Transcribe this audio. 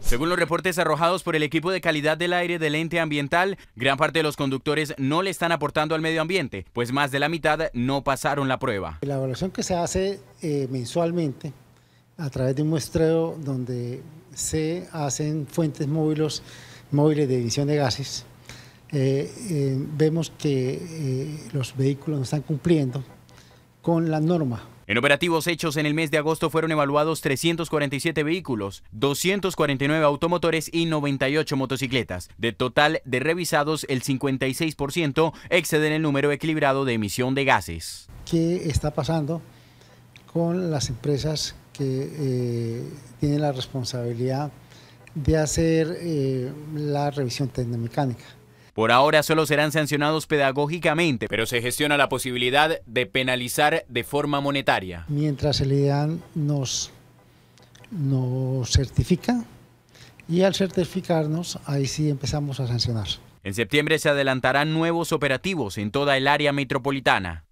Según los reportes arrojados por el equipo de calidad del aire del ente ambiental, gran parte de los conductores no le están aportando al medio ambiente, pues más de la mitad no pasaron la prueba. La evaluación que se hace eh, mensualmente a través de un muestreo donde se hacen fuentes móviles, móviles de emisión de gases, eh, eh, vemos que los vehículos no están cumpliendo con la norma en operativos hechos en el mes de agosto fueron evaluados 347 vehículos, 249 automotores y 98 motocicletas. De total de revisados, el 56% exceden el número equilibrado de emisión de gases. ¿Qué está pasando con las empresas que eh, tienen la responsabilidad de hacer eh, la revisión tecnomecánica? Por ahora solo serán sancionados pedagógicamente, pero se gestiona la posibilidad de penalizar de forma monetaria. Mientras el IDEAN nos, nos certifica y al certificarnos, ahí sí empezamos a sancionar. En septiembre se adelantarán nuevos operativos en toda el área metropolitana.